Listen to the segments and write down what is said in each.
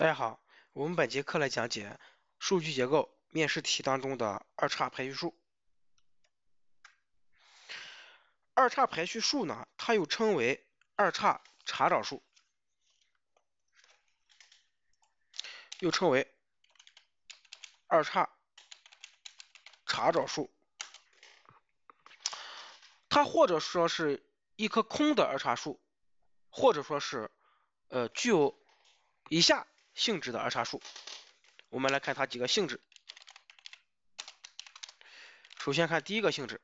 大家好，我们本节课来讲解数据结构面试题当中的二叉排序数。二叉排序数呢，它又称为二叉查找数，又称为二叉查找数。它或者说是一棵空的二叉树，或者说是呃具有以下。性质的二叉树，我们来看它几个性质。首先看第一个性质，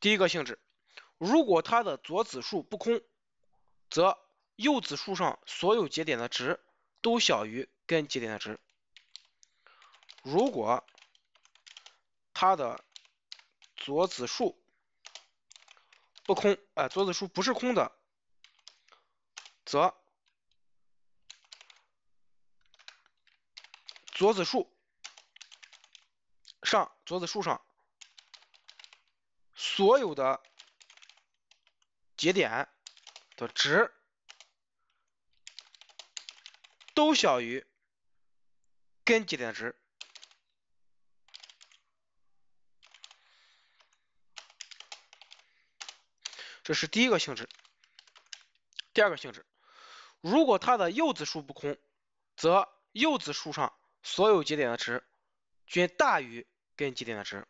第一个性质，如果它的左子树不空，则右子树上所有节点的值都小于根节点的值。如果它的左子树不空，哎，左子树不是空的，则左子树上左子树上所有的节点的值都小于根节点的值。这是第一个性质，第二个性质，如果它的右子树不空，则右子树上所有节点的值均大于根节点的值。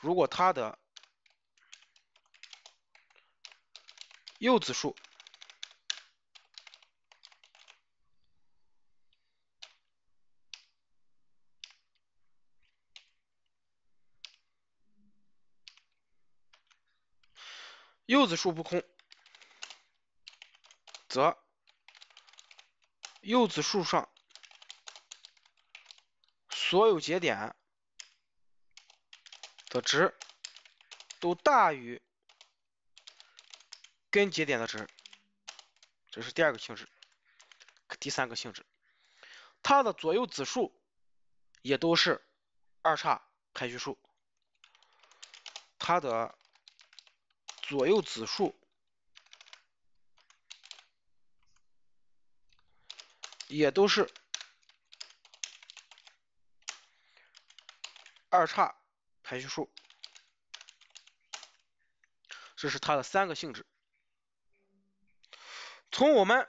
如果它的右子树，柚子树不空，则柚子树上所有节点的值都大于根节点的值，这是第二个性质。第三个性质，它的左右子数也都是二叉排序数，它的。左右子数也都是二叉排序数，这是它的三个性质。从我们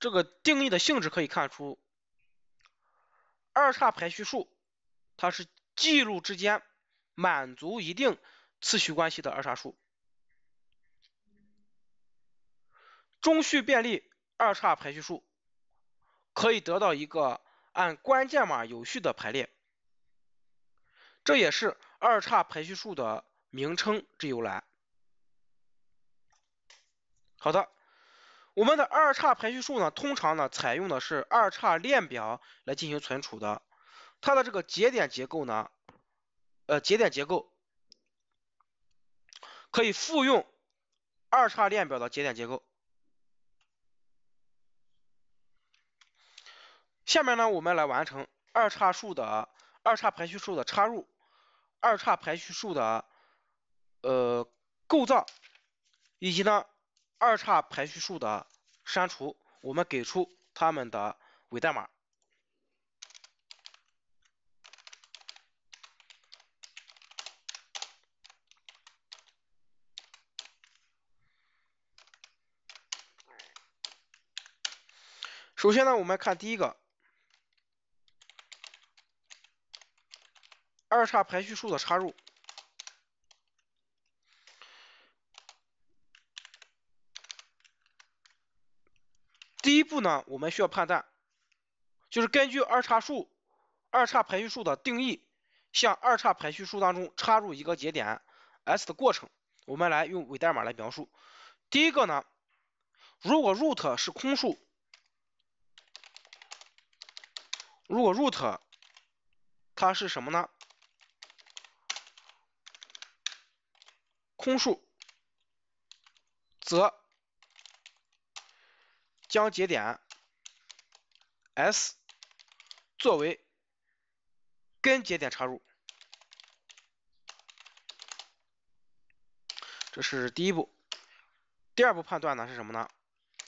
这个定义的性质可以看出，二叉排序数它是记录之间满足一定次序关系的二叉树。中序遍历二叉排序数，可以得到一个按关键码有序的排列，这也是二叉排序数的名称之由来。好的，我们的二叉排序数呢，通常呢采用的是二叉链表来进行存储的，它的这个节点结构呢，呃，节点结构可以复用二叉链表的节点结构。下面呢，我们来完成二叉树的二叉排序树的插入、二叉排序树的呃构造，以及呢二叉排序树的删除。我们给出它们的伪代码。首先呢，我们看第一个。二叉排序树的插入，第一步呢，我们需要判断，就是根据二叉树、二叉排序树的定义，向二叉排序树当中插入一个节点 s 的过程，我们来用伪代码来描述。第一个呢，如果 root 是空树，如果 root 它是什么呢？空数，则将节点 s 作为根节点插入，这是第一步。第二步判断呢是什么呢？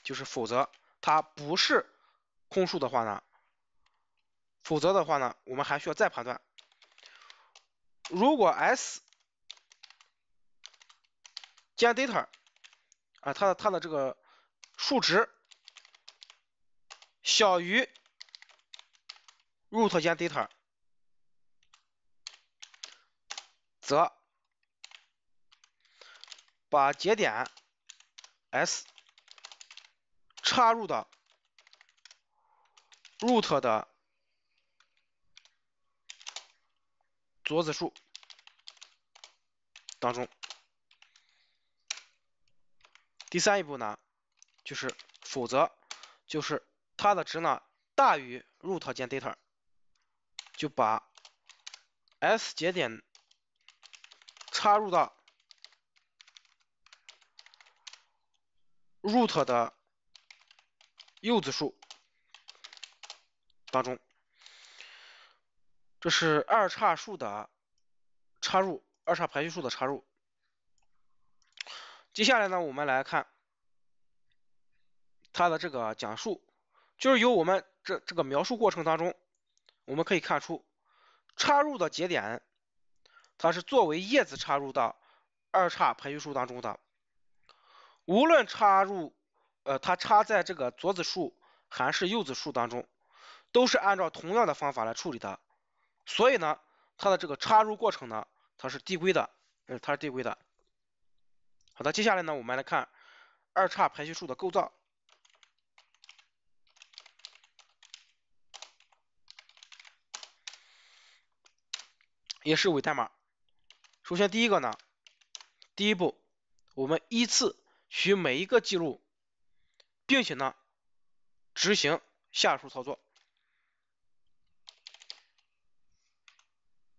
就是否则它不是空数的话呢，否则的话呢，我们还需要再判断，如果 s。jdata 啊，它的它的这个数值小于 root.jdata，则把节点 s 插入到 root 的左子树当中。第三一步呢，就是否则就是它的值呢大于 r o o t k d a t a 就把 s 节点插入到 root 的柚子树当中。这是二叉树的插入，二叉排序树的插入。接下来呢，我们来看它的这个讲述，就是由我们这这个描述过程当中，我们可以看出，插入的节点，它是作为叶子插入到二叉排序树当中的，无论插入呃它插在这个左子树还是右子树当中，都是按照同样的方法来处理的，所以呢，它的这个插入过程呢，它是递归的，嗯，它是递归的。好的，接下来呢，我们来看二叉排序树的构造，也是伪代码。首先第一个呢，第一步，我们依次取每一个记录，并且呢，执行下述操作：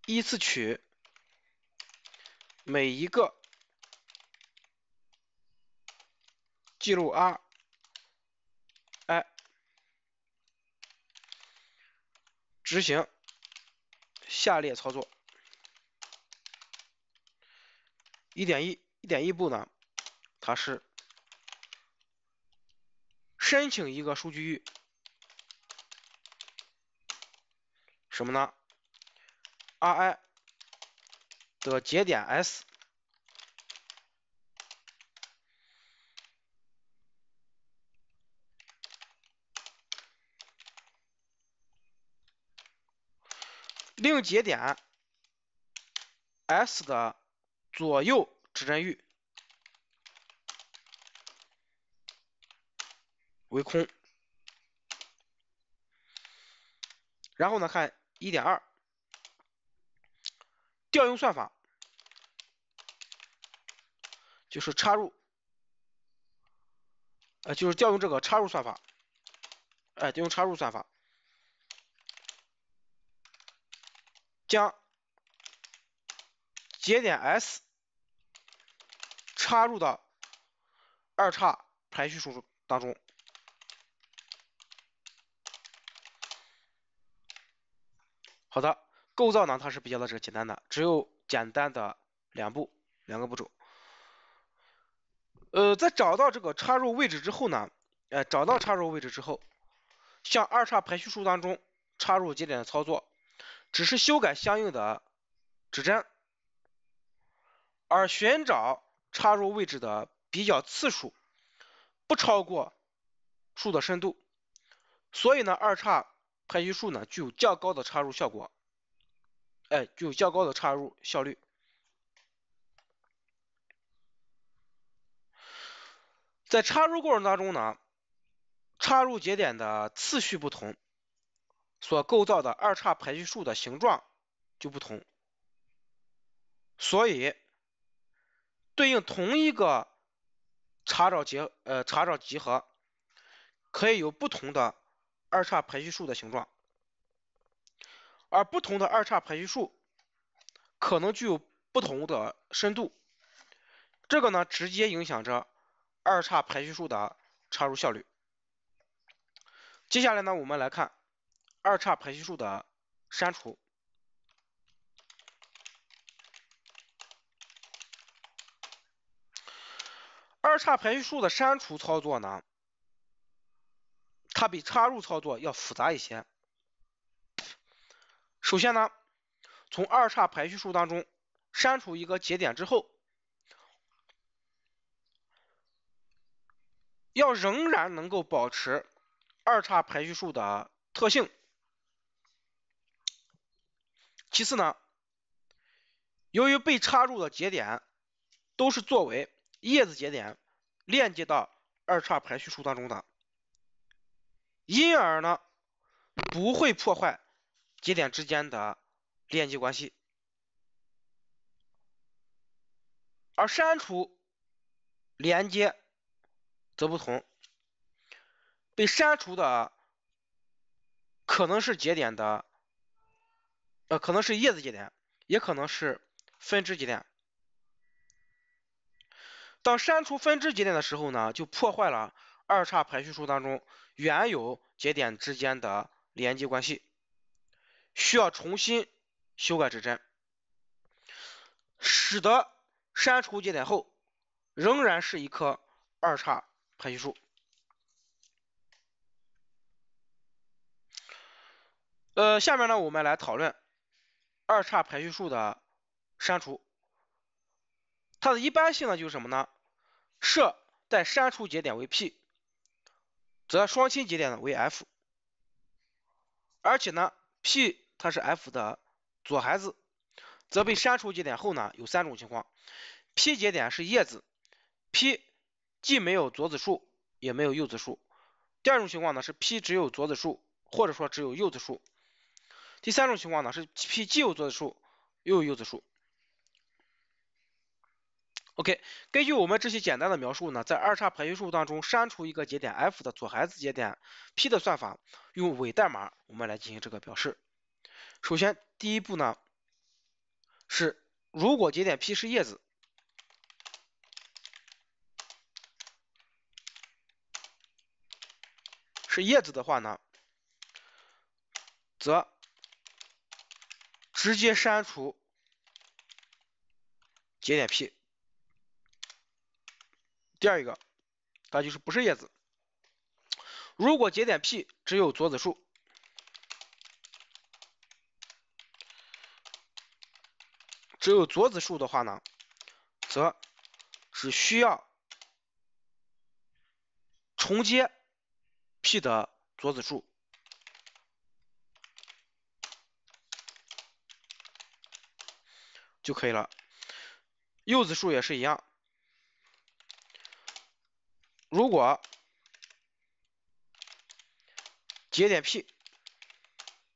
依次取每一个。记录 R I 执行下列操作，一点一一点一步呢？它是申请一个数据域，什么呢？R I 的节点 S。令节点 s 的左右指针域为空，然后呢，看一点二，调用算法，就是插入，呃，就是调用这个插入算法，哎，调用插入算法。将节点 s 插入到二叉排序树当中。好的，构造呢它是比较的这个简单的，只有简单的两步，两个步骤。呃，在找到这个插入位置之后呢，呃，找到插入位置之后，向二叉排序数当中插入节点的操作。只是修改相应的指针，而寻找插入位置的比较次数不超过树的深度，所以呢，二叉排序树呢具有较高的插入效果，哎，具有较高的插入效率。在插入过程当中呢，插入节点的次序不同。所构造的二叉排序树的形状就不同，所以对应同一个查找集呃查找集合，可以有不同的二叉排序树的形状，而不同的二叉排序树可能具有不同的深度，这个呢直接影响着二叉排序树的插入效率。接下来呢，我们来看。二叉排序树的删除。二叉排序树的删除操作呢，它比插入操作要复杂一些。首先呢，从二叉排序树当中删除一个节点之后，要仍然能够保持二叉排序树的特性。其次呢，由于被插入的节点都是作为叶子节点链接到二叉排序树当中的，因而呢不会破坏节点之间的链接关系，而删除连接则不同，被删除的可能是节点的。呃，可能是叶子节点，也可能是分支节点。当删除分支节点的时候呢，就破坏了二叉排序树当中原有节点之间的连接关系，需要重新修改指针，使得删除节点后仍然是一棵二叉排序树。呃，下面呢，我们来讨论。二叉排序树的删除，它的一般性呢就是什么呢？设在删除节点为 p，则双亲节点呢为 f，而且呢 p 它是 f 的左孩子，则被删除节点后呢有三种情况：p 节点是叶子，p 既没有左子树也没有右子树；第二种情况呢是 p 只有左子树或者说只有右子树。第三种情况呢，是 p 既有左子树又有右子树。OK，根据我们这些简单的描述呢，在二叉排序树当中删除一个节点 f 的左孩子节点 p 的算法，用伪代码我们来进行这个表示。首先，第一步呢是如果节点 p 是叶子，是叶子的话呢，则直接删除节点 p。第二一个，它就是不是叶子。如果节点 p 只有左子树，只有左子树的话呢，则只需要重接 p 的左子树。就可以了。柚子树也是一样。如果节点 P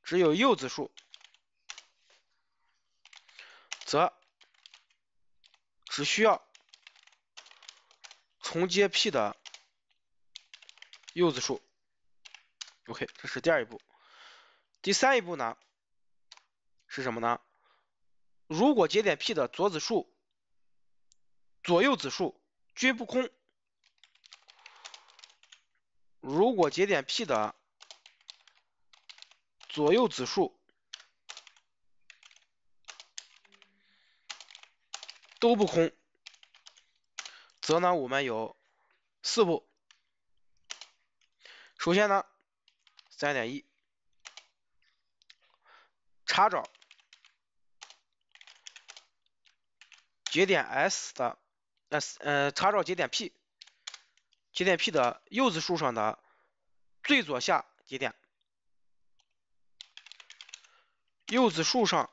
只有柚子树，则只需要重接 P 的柚子树。OK，这是第二一步。第三一步呢，是什么呢？如果节点 p 的左子树、左右子树均不空，如果节点 p 的左右子树都不空，则呢我们有四步。首先呢，三点一查找。节点 S 的 S 呃，查找节点 P，节点 P 的右子树上的最左下节点，右子树上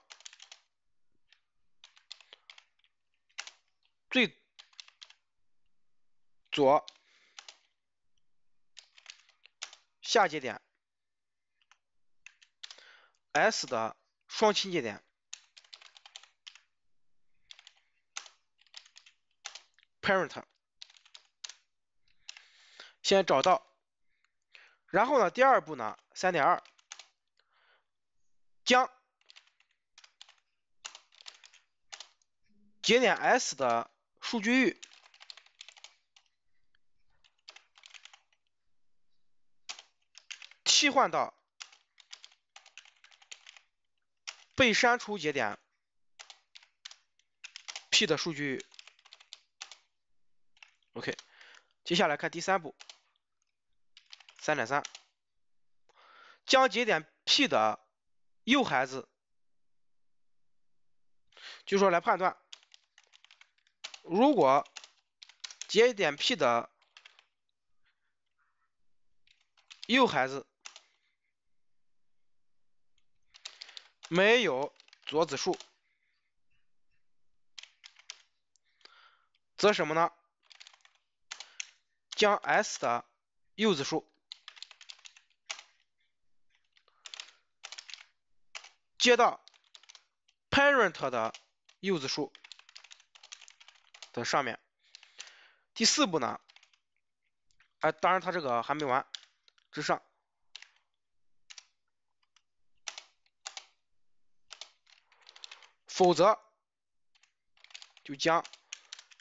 最左下节点 S 的双亲节点。Parent，先找到，然后呢，第二步呢，三点二，将节点 S 的数据域替换到被删除节点 P 的数据域。OK，接下来看第三步，三点三，将节点 P 的右孩子，就说来判断，如果节点 P 的右孩子没有左子数，则什么呢？将 s 的柚子树接到 parent 的柚子树的上面。第四步呢？哎，当然它这个还没完。之上，否则就将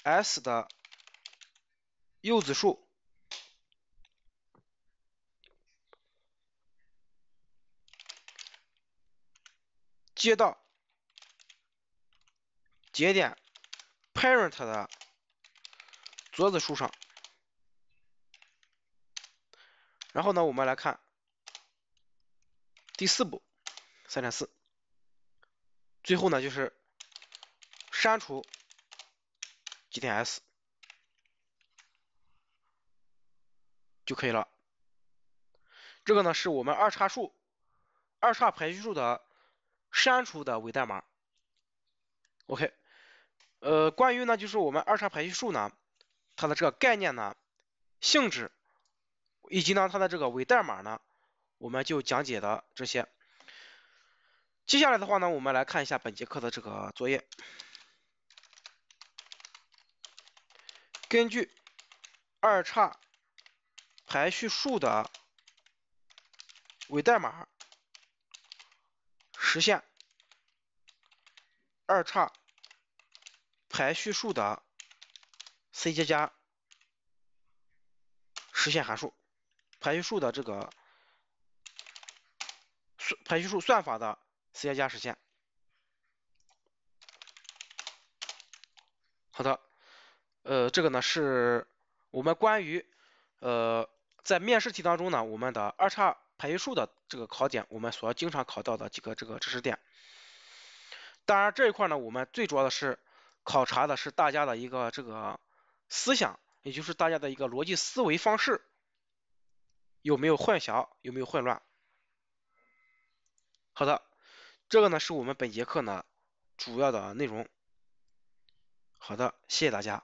s 的柚子树。接到节点 parent 的桌子树上，然后呢，我们来看第四步，三点四，最后呢就是删除 G T S 就可以了。这个呢是我们二叉树，二叉排序树的。删除的伪代码，OK，呃，关于呢就是我们二叉排序树呢，它的这个概念呢、性质以及呢它的这个伪代码呢，我们就讲解的这些。接下来的话呢，我们来看一下本节课的这个作业。根据二叉排序树的伪代码。实现二叉排序数的 C 加加实现函数，排序数的这个排排序数算法的 C 加加实现。好的，呃，这个呢是我们关于呃在面试题当中呢我们的二叉。排序树的这个考点，我们所要经常考到的几个这个知识点。当然这一块呢，我们最主要的是考察的是大家的一个这个思想，也就是大家的一个逻辑思维方式有没有混淆，有没有混乱。好的，这个呢是我们本节课呢主要的内容。好的，谢谢大家。